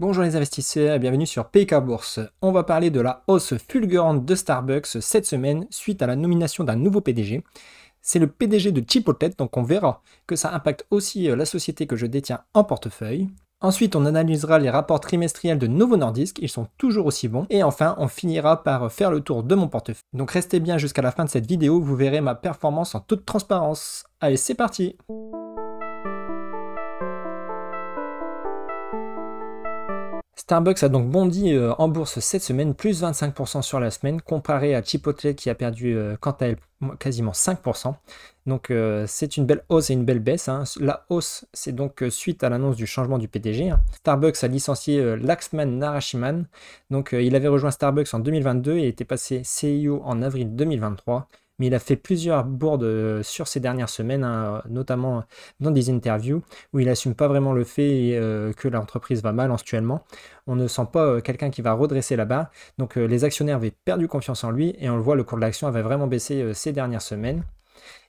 Bonjour les investisseurs et bienvenue sur PK Bourse. On va parler de la hausse fulgurante de Starbucks cette semaine suite à la nomination d'un nouveau PDG. C'est le PDG de Chipotle, donc on verra que ça impacte aussi euh, la société que je détiens en portefeuille. Ensuite, on analysera les rapports trimestriels de Novo Nordisk, ils sont toujours aussi bons. Et enfin, on finira par faire le tour de mon portefeuille. Donc restez bien jusqu'à la fin de cette vidéo, vous verrez ma performance en toute transparence. Allez, c'est parti Starbucks a donc bondi euh, en bourse cette semaine, plus 25% sur la semaine, comparé à Chipotle qui a perdu euh, quant à elle quasiment 5%. Donc euh, c'est une belle hausse et une belle baisse. Hein. La hausse, c'est donc suite à l'annonce du changement du PDG. Hein. Starbucks a licencié Laxman Narashiman. Donc il avait rejoint Starbucks en 2022 et était passé CEO en avril 2023 mais il a fait plusieurs bourdes euh, sur ces dernières semaines, hein, notamment euh, dans des interviews où il assume pas vraiment le fait euh, que l'entreprise va mal actuellement. On ne sent pas quelqu'un qui va redresser là-bas. Donc les actionnaires avaient perdu confiance en lui et on le voit, le cours de l'action avait vraiment baissé ces dernières semaines.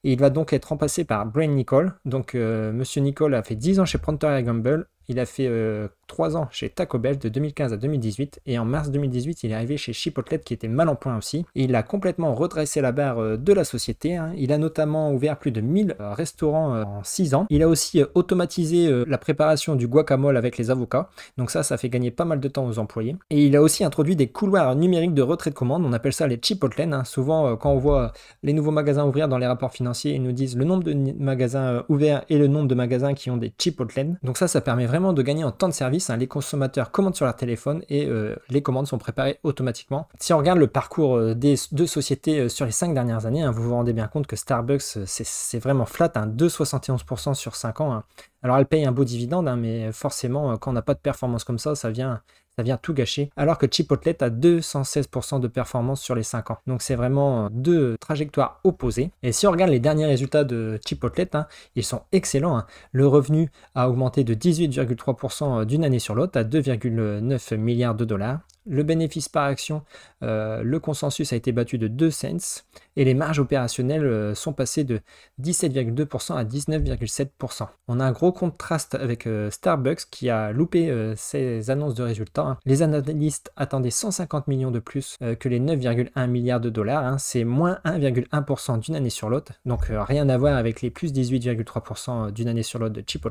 Et il va donc être remplacé par Brian Nicole. Donc Monsieur Nicole a fait 10 ans chez Procter Gamble il a fait euh, trois ans chez Taco Bell de 2015 à 2018 et en mars 2018 il est arrivé chez Chipotle qui était mal en point aussi et il a complètement redressé la barre euh, de la société. Hein. Il a notamment ouvert plus de 1000 euh, restaurants en 6 ans. Il a aussi automatisé la préparation du guacamole avec les avocats donc ça ça fait gagner pas mal de temps aux employés et il a aussi introduit des couloirs numériques de retrait de commande on appelle ça les Chipotle. Hein. Souvent quand on voit les nouveaux magasins ouvrir dans les rapports financiers ils nous disent le nombre de magasins ouverts et le nombre de magasins qui ont des Chipotle. donc ça ça permet vraiment de gagner en temps de service. Hein. Les consommateurs commandent sur leur téléphone et euh, les commandes sont préparées automatiquement. Si on regarde le parcours euh, des deux sociétés euh, sur les cinq dernières années, hein, vous vous rendez bien compte que Starbucks, c'est vraiment flat, hein, 2,71% sur cinq ans. Hein. Alors elle paye un beau dividende, mais forcément, quand on n'a pas de performance comme ça, ça vient ça vient tout gâcher. Alors que Chipotle a 216% de performance sur les 5 ans. Donc c'est vraiment deux trajectoires opposées. Et si on regarde les derniers résultats de Chipotle, hein, ils sont excellents. Hein. Le revenu a augmenté de 18,3% euh, d'une année sur l'autre à 2,9 milliards de dollars. Le bénéfice par action, euh, le consensus a été battu de 2 cents et les marges opérationnelles euh, sont passées de 17,2% à 19,7%. On a un gros contraste avec euh, Starbucks qui a loupé ses annonces de résultats. Hein. Les analystes attendaient 150 millions de plus que les 9,1 milliards de dollars. Hein. C'est moins 1,1% d'une année sur l'autre. Donc rien à voir avec les plus 18,3% d'une année sur l'autre de Chipotle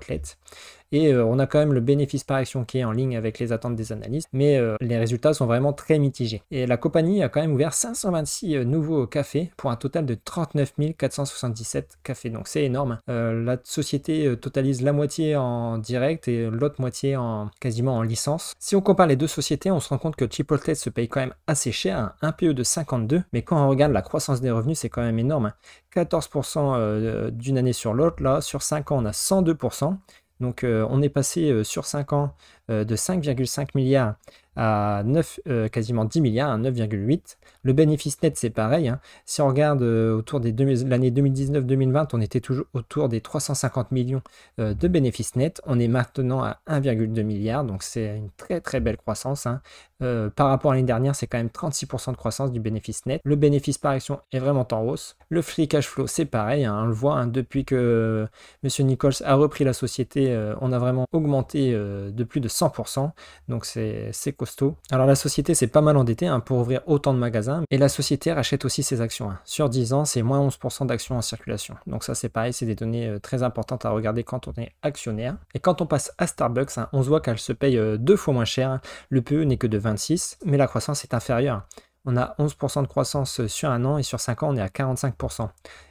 et euh, on a quand même le bénéfice par action qui est en ligne avec les attentes des analyses. mais euh, les résultats sont vraiment très mitigés. Et la compagnie a quand même ouvert 526 euh, nouveaux cafés pour un total de 39 477 cafés, donc c'est énorme. Hein. la société totalise la moitié en direct et l'autre moitié en quasiment en licence. Si on compare les deux sociétés, on se rend compte que Chipotle se paye quand même assez cher, hein. un PE de 52, mais quand on regarde la croissance des revenus, c'est quand même énorme. 14% hein. d'une année sur l'autre, là, sur 5 ans, on a 102%. Donc euh, on est passé euh, sur 5 ans euh, de 5,5 milliards à 9, euh, quasiment 10 milliards, à hein, 9,8. Le bénéfice net, c'est pareil. Hein. Si on regarde euh, autour des l'année 2019-2020, on était toujours autour des 350 millions de bénéfices net. On est maintenant à 1,2 milliard, donc c'est une très très belle croissance. Hein. par rapport à l'année dernière, c'est quand même 36% de croissance du bénéfice net. Le bénéfice par action est vraiment en hausse. Le free cash flow, c'est pareil. on le voit depuis que M. Nichols a repris la société, on a vraiment augmenté de plus de 100%, donc c'est costaud. Alors la société s'est pas mal endettée hein, pour ouvrir autant de magasins, et la société rachète aussi ses actions. Hein. Sur 10 ans, c'est moins 11% d'actions en circulation. Donc ça c'est pareil, c'est des données euh, très importantes à regarder quand on est actionnaire. Et quand on passe à Starbucks, hein, on se voit qu'elle se paye euh, deux fois moins cher, le PE n'est que de 26, mais la croissance est inférieure on a 11% de croissance euh, sur un an et sur 5 ans, on est à 45%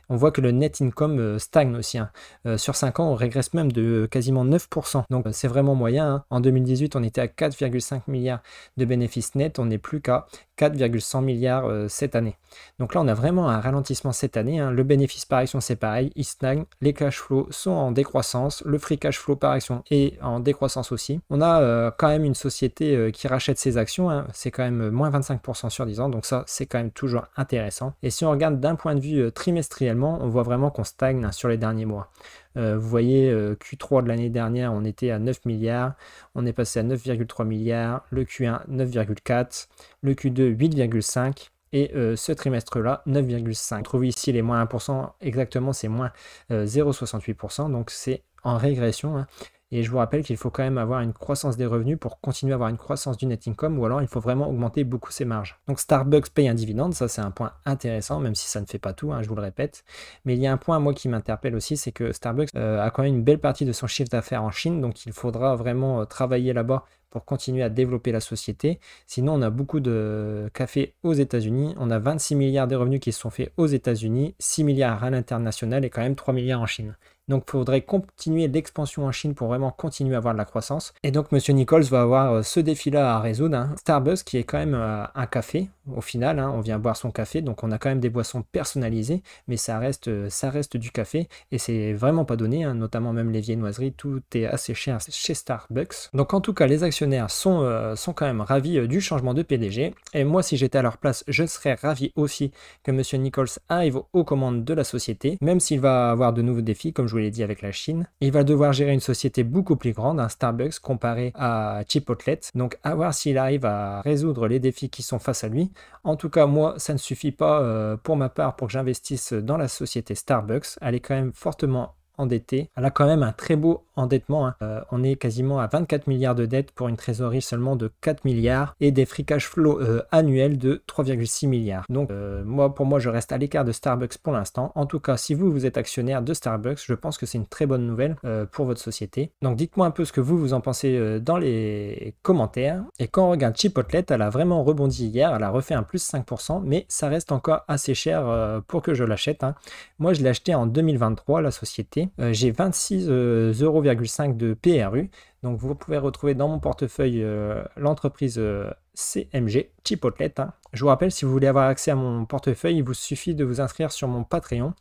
on voit que le net income euh, stagne aussi. Hein. Euh, sur 5 ans, on régresse même de euh, quasiment 9%. Donc c'est vraiment moyen. Hein. En 2018, on était à 4,5 milliards de bénéfices nets. On n'est plus qu'à 4,100 milliards cette année. Donc là, on a vraiment un ralentissement cette année. Hein. Le bénéfice par action, c'est pareil. Il stagne. Les cash flows sont en décroissance. Le free cash flow par action est en décroissance aussi. On a quand même une société qui rachète ses actions. C'est quand même moins 25% sur 10 ans. Donc ça, c'est quand même toujours intéressant. Et si on regarde d'un point de vue trimestriel, on voit vraiment qu'on stagne hein, sur les derniers mois. Euh, vous voyez, euh, Q3 de l'année dernière, on était à 9 milliards, on est passé à 9,3 milliards, le Q1 9,4, le Q2 8,5 et euh, ce trimestre-là, 9,5. Vous trouvez ici les moins 1%, exactement c'est moins 0,68%, donc c'est en régression. Hein. Et je vous rappelle qu'il faut quand même avoir une croissance des revenus pour continuer à avoir une croissance du net income, ou alors il faut vraiment augmenter beaucoup ses marges. Donc Starbucks paye un dividende, ça c'est un point intéressant, même si ça ne fait pas tout, hein, je vous le répète. Mais il y a un point, moi, qui m'interpelle aussi, c'est que Starbucks euh, a quand même une belle partie de son chiffre d'affaires en Chine, donc il faudra vraiment euh, travailler là-bas pour continuer à développer la société. Sinon, on a beaucoup de cafés aux États-Unis. On a 26 milliards de revenus qui se sont faits aux États-Unis, 6 milliards à l'international et quand même 3 milliards en Chine. Donc il faudrait continuer l'expansion en Chine pour vraiment continuer à avoir de la croissance. Et donc Monsieur Nichols va avoir euh, ce défi-là à résoudre. Hein. Starbucks qui est quand même euh, un café au final, hein. on vient boire son café, donc on a quand même des boissons personnalisées, mais ça reste, euh, ça reste du café et c'est vraiment pas donné, hein, notamment même les viennoiseries, tout est assez cher chez Starbucks. Donc en tout cas, les actionnaires sont, sont quand même ravis du changement de PDG et moi, si j'étais à leur place, je serais ravi aussi que Monsieur Nichols arrive aux commandes de la société, même s'il va avoir de nouveaux défis, comme je l'ai dit, avec la Chine. Il va devoir gérer une société beaucoup plus grande, un Starbucks comparé à Chipotle. Donc à voir s'il arrive à résoudre les défis qui sont face à lui. En tout cas, moi, ça ne suffit pas euh, pour ma part pour que j'investisse dans la société Starbucks. Elle est quand même fortement endettée. Elle a quand même un très beau endettement. Hein. Euh, on est quasiment à 24 milliards de dettes pour une trésorerie seulement de 4 milliards et des free cash flow euh, annuels de 3,6 milliards. Donc euh, moi, pour moi, je reste à l'écart de Starbucks pour l'instant. En tout cas, si vous, vous êtes actionnaire de Starbucks, je pense que c'est une très bonne nouvelle pour votre société. Donc dites-moi un peu ce que vous, vous en pensez dans les commentaires. Et quand on regarde Chipotle, elle a vraiment rebondi hier, elle a refait un plus 5%, mais ça reste encore assez cher pour que je l'achète. Hein. Moi, je l'ai acheté en 2023, la société. J'ai 26 euros de PRU. Donc vous pouvez retrouver dans mon portefeuille euh, l'entreprise euh, CMG, Chipotle, hein. Je vous rappelle, si vous voulez avoir accès à mon portefeuille, il vous suffit de vous inscrire sur mon Patreon.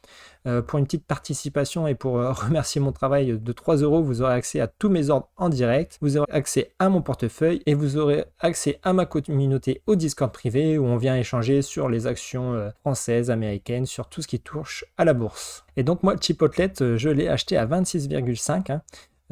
Euh, pour une petite participation et pour euh, remercier mon travail de 3 euros, vous aurez accès à tous mes ordres en direct, vous aurez accès à mon portefeuille et vous aurez accès à ma communauté au Discord privé où on vient échanger sur les actions euh, françaises, américaines, sur tout ce qui touche à la bourse. Et donc moi, Chipotlet, je l'ai acheté à 26,5.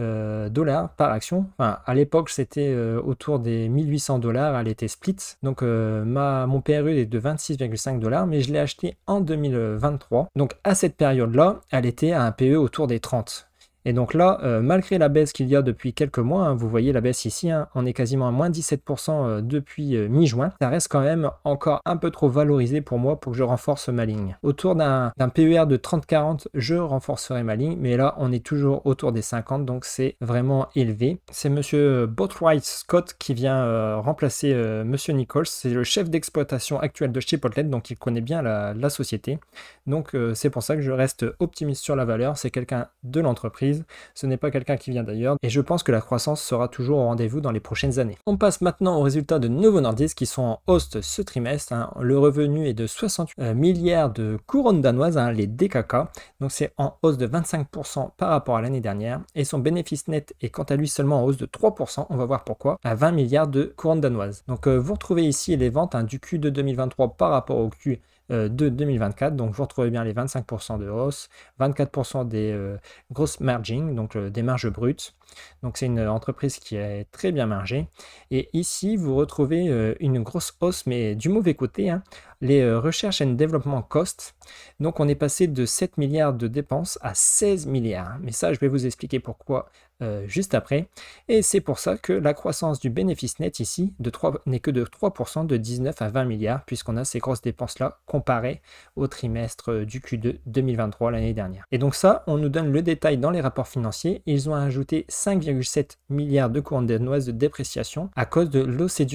Euh, dollars par action. à l'époque, c'était euh, autour des 1800 dollars. Elle était split. Donc, euh, ma, mon PRU est de 26,5 dollars, mais je l'ai acheté en 2023. Donc, à cette période-là, elle était à un PE autour des 30. Et donc là, euh, malgré la baisse qu'il y a depuis quelques mois, hein, vous voyez la baisse ici, hein, on est quasiment à moins 17% euh, depuis euh, mi-juin, ça reste quand même encore un peu trop valorisé pour moi pour que je renforce ma ligne. Autour d'un PER de 30-40, je renforcerai ma ligne, mais là on est toujours autour des 50, donc c'est vraiment élevé. C'est monsieur Botwright Scott qui vient remplacer monsieur Nichols, c'est le chef d'exploitation actuel de Chipotle, donc il connaît bien la société. Donc c'est pour ça que je reste optimiste sur la valeur, c'est quelqu'un de l'entreprise ce n'est pas quelqu'un qui vient d'ailleurs, et je pense que la croissance sera toujours au rendez-vous dans les prochaines années. On passe maintenant aux résultats de Novo Nordisk qui sont en hausse ce trimestre. Hein. Le revenu est de 68 euh, milliards de couronnes danoises, hein, les DKK, donc c'est en hausse de 25% par rapport à l'année dernière, et son bénéfice net est quant à lui seulement en hausse de 3%, on va voir pourquoi, à 20 milliards de couronnes danoises. Donc euh, vous retrouvez ici les ventes hein, du Q de 2023 par rapport au Q euh, de 2024. Donc vous retrouvez bien les 25% de hausse, 24% des euh, grosses margins, donc euh, des marges brutes. Donc c'est une entreprise qui est très bien margée. Et ici, vous retrouvez une grosse hausse, mais du mauvais côté, hein, les recherches et développement cost. Donc on est passé de 7 milliards de dépenses à 16 milliards. Mais ça, je vais vous expliquer pourquoi euh, juste après. Et c'est pour ça que la croissance du bénéfice net ici n'est que de 3% de 19 à 20 milliards, puisqu'on a ces grosses dépenses-là comparées au trimestre du Q2 2023 l'année dernière. Et donc ça, on nous donne le détail dans les rapports financiers. Ils ont ajouté 5,7 milliards de courants danoises de dépréciation à cause de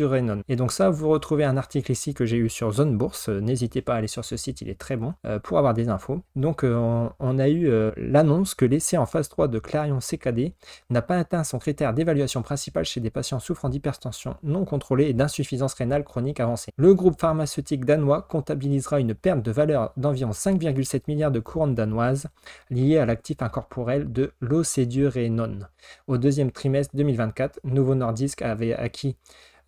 RENON. Et donc ça, vous retrouvez un article ici que j'ai eu sur Zone Bourse. Euh, n'hésitez pas à aller sur ce site, il est très bon euh, pour avoir des infos. Donc on, a eu l'annonce que l'essai en phase 3 de Clarion CKD n'a pas atteint son critère d'évaluation principal chez des patients souffrant d'hypertension non contrôlée et d'insuffisance rénale chronique avancée. Le groupe pharmaceutique danois comptabilisera une perte de valeur d'environ 5,7 milliards de couronnes danoises liées à l'actif incorporel de l'océdurénone. Au deuxième trimestre 2024, Nouveau Nordisk avait acquis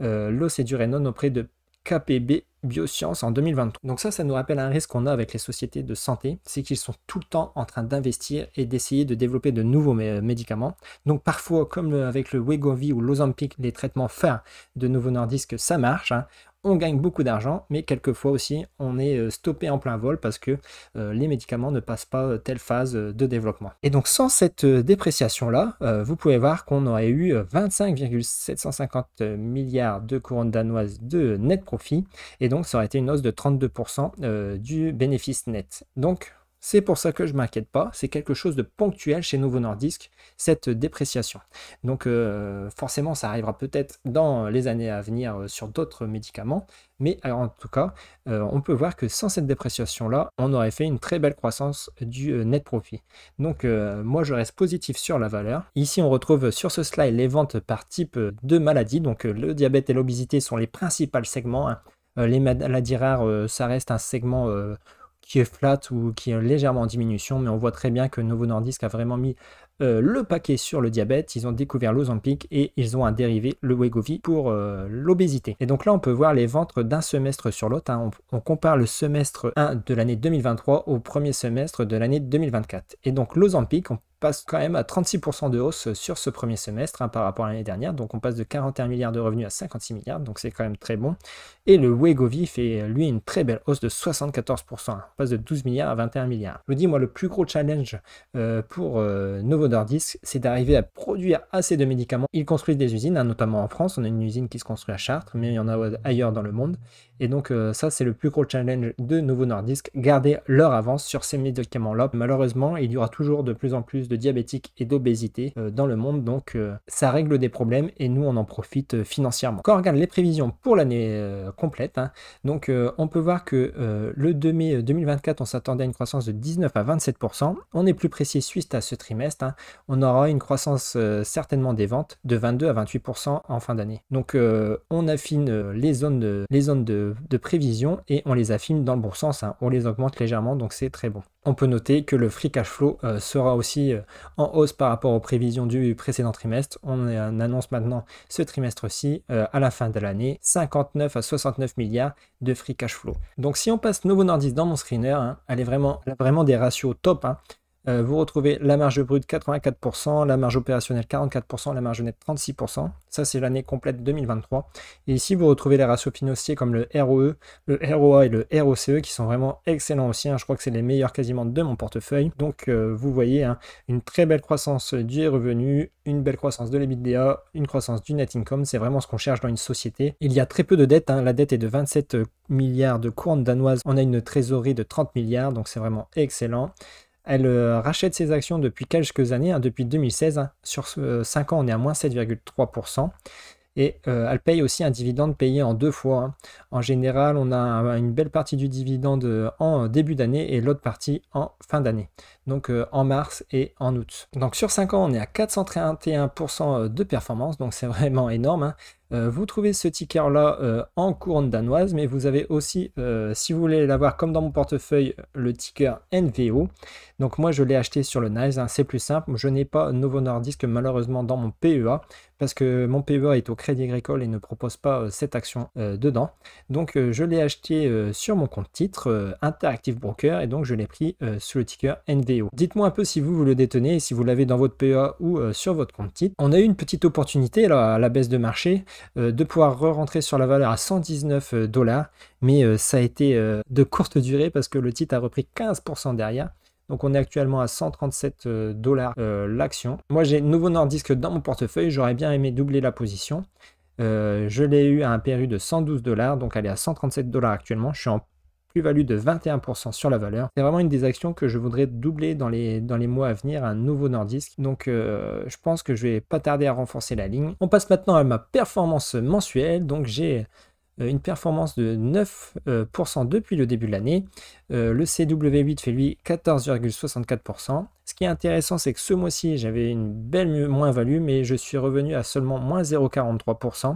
euh, l'océdurénone auprès de KPB Biosciences en 2023. Donc ça, ça nous rappelle un risque qu'on a avec les sociétés de santé, c'est qu'ils sont tout le temps en train d'investir et d'essayer de développer de nouveaux médicaments. Donc parfois, comme avec le Wegovy ou l'Ozempic, les traitements phares de nouveaux Nordisk, ça marche. Hein on gagne beaucoup d'argent, mais quelquefois aussi on est euh, stoppé en plein vol parce que euh, les médicaments ne passent pas euh, telle phase de développement. Et donc sans cette dépréciation-là, vous pouvez voir qu'on aurait eu 25,750 milliards de couronnes danoises de net profit, et donc ça aurait été une hausse de 32% du bénéfice net. Donc c'est pour ça que je ne m'inquiète pas, c'est quelque chose de ponctuel chez Novo Nordisk, cette dépréciation. Donc euh, forcément, ça arrivera peut-être dans les années à venir euh, sur d'autres médicaments, mais euh, en tout cas, on peut voir que sans cette dépréciation-là, on aurait fait une très belle croissance du net profit. Donc moi, je reste positif sur la valeur. Ici, on retrouve sur ce slide les ventes par type de maladie. Donc le diabète et l'obésité sont les principaux segments. Hein. les maladies rares, ça reste un segment qui est flat ou qui est légèrement en diminution, mais on voit très bien que Novo Nordisk a vraiment mis euh, le paquet sur le diabète, ils ont découvert l'Ozempic et ils ont un dérivé, le Wegovy, pour euh, l'obésité. Et donc là, on peut voir les ventres d'un semestre sur l'autre. Hein. On, compare le semestre 1 de l'année 2023 au premier semestre de l'année 2024. Et donc l'Ozempic, on passe quand même à 36% de hausse sur ce premier semestre hein, par rapport à l'année dernière. Donc on passe de 41 milliards de revenus à 56 milliards, donc c'est quand même très bon. Et le Wegovy fait lui une très belle hausse de 74%, hein. on passe de 12 milliards à 21 milliards. Je vous dis, moi, le plus gros challenge euh, pour euh, Novo c'est d'arriver à produire assez de médicaments. Ils construisent des usines, hein, notamment en France, on a une usine qui se construit à Chartres, mais il y en a ailleurs dans le monde. Et donc euh, ça, c'est le plus gros challenge de Novo Nordisk, garder leur avance sur ces médicaments-là. Malheureusement, il y aura toujours de plus en plus de diabétiques et d'obésité euh, dans le monde, donc euh, ça règle des problèmes et nous, on en profite financièrement. Quand on regarde les prévisions pour l'année complète, hein, donc on peut voir que le 2 mai 2024, on s'attendait à une croissance de 19 à 27%. On est plus précis suite à ce trimestre. Hein. on aura une croissance certainement des ventes de 22 à 28% en fin d'année. Donc on affine les zones les zones de de, prévision et on les affine dans le bon sens, hein. on les augmente légèrement, donc c'est très bon. On peut noter que le free cash flow euh, sera aussi euh, en hausse par rapport aux prévisions du précédent trimestre. On euh, annonce maintenant ce trimestre-ci, à la fin de l'année, 59 à 69 milliards de free cash flow. Donc si on passe Novo Nordisk dans mon screener, hein, elle, est vraiment, a vraiment des ratios top. Hein. Euh, vous retrouvez la marge brute 84%, la marge opérationnelle 44%, la marge nette 36%. Ça, c'est l'année complète 2023. Et ici, vous retrouvez les ratios financiers comme le ROE, le ROA et le ROCE qui sont vraiment excellents aussi. Hein. Je crois que c'est les meilleurs quasiment de mon portefeuille. Donc, euh, vous voyez hein, une très belle croissance du revenu, une belle croissance de l'EBITDA, une croissance du net income. C'est vraiment ce qu'on cherche dans une société. Il y a très peu de dettes. Hein. La dette est de 27 milliards de couronnes danoises. On a une trésorerie de 30 milliards. Donc, c'est vraiment excellent. Elle euh, rachète ses actions depuis quelques années, hein, depuis 2016. Hein. sur 5 euh, ans, on est à moins 7,3%. Et euh, elle paye aussi un dividende payé en deux fois. Hein. En général, on a une belle partie du dividende en début d'année et l'autre partie en fin d'année. Donc en mars et en août. Donc sur 5 ans, on est à 431% de performance. Donc c'est vraiment énorme. Euh, vous trouvez ce ticker-là euh, en couronne danoise, mais vous avez aussi, euh, si vous voulez l'avoir comme dans mon portefeuille, le ticker NVO. Donc moi, je l'ai acheté sur le NICE, hein. c'est plus simple. Je n'ai pas Novo Nordisk malheureusement dans mon PEA, parce que mon PEA est au Crédit Agricole et ne propose pas cette action dedans. Donc je l'ai acheté sur mon compte titre Interactive Broker, et donc je l'ai pris sous le ticker NVO. Dites-moi un peu si vous, vous le détenez, si vous l'avez dans votre PEA ou sur votre compte titre. On a eu une petite opportunité à la baisse de marché. Euh, de pouvoir re-rentrer sur la valeur à 119 euh, dollars, mais euh, ça a été de courte durée parce que le titre a repris 15% derrière. Donc on est actuellement à 137 dollars l'action. Moi j'ai Nouveau Nordisk dans mon portefeuille, j'aurais bien aimé doubler la position. je l'ai eu à un perru de 112 dollars, donc elle est à 137 dollars actuellement. Je suis en plus-value de 21% sur la valeur. C'est vraiment une des actions que je voudrais doubler dans les, dans les mois à venir, un nouveau Nordisk. Donc euh, je pense que je vais pas tarder à renforcer la ligne. On passe maintenant à ma performance mensuelle. Donc j'ai euh, une performance de 9% euh, depuis le début de l'année. le CW8 fait lui 14,64%. Ce qui est intéressant, c'est que ce mois-ci, j'avais une belle moins-value, mais je suis revenu à seulement moins 0,43%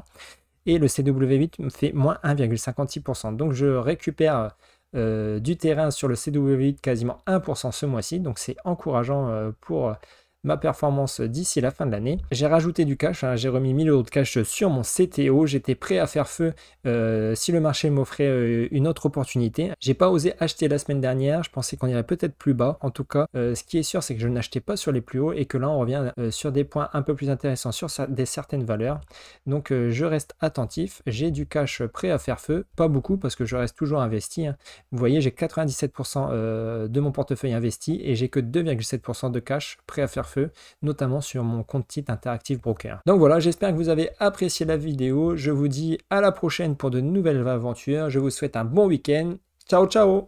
et le CW8 me fait moins 1,56%. Donc je récupère euh, du terrain sur le CW8 quasiment 1% ce mois-ci, donc c'est encourageant euh, pour ma performance d'ici la fin de l'année. J'ai rajouté du cash, hein. j'ai remis 1000 euros de cash sur mon CTO, j'étais prêt à faire feu euh, si le marché m'offrait euh, une autre opportunité. J'ai pas osé acheter la semaine dernière, je pensais qu'on irait peut-être plus bas. En tout cas, euh, ce qui est sûr, c'est que je n'achetais pas sur les plus hauts et que là, on revient sur des points un peu plus intéressants, sur des certaines valeurs. Donc, je reste attentif, j'ai du cash prêt à faire feu, pas beaucoup parce que je reste toujours investi. Hein. Vous voyez, j'ai 97% de mon portefeuille investi et j'ai que 2,7% de cash prêt à faire feu notamment sur mon compte titre Interactive Broker. Donc voilà, j'espère que vous avez apprécié la vidéo. Je vous dis à la prochaine pour de nouvelles aventures. Je vous souhaite un bon week-end. Ciao, ciao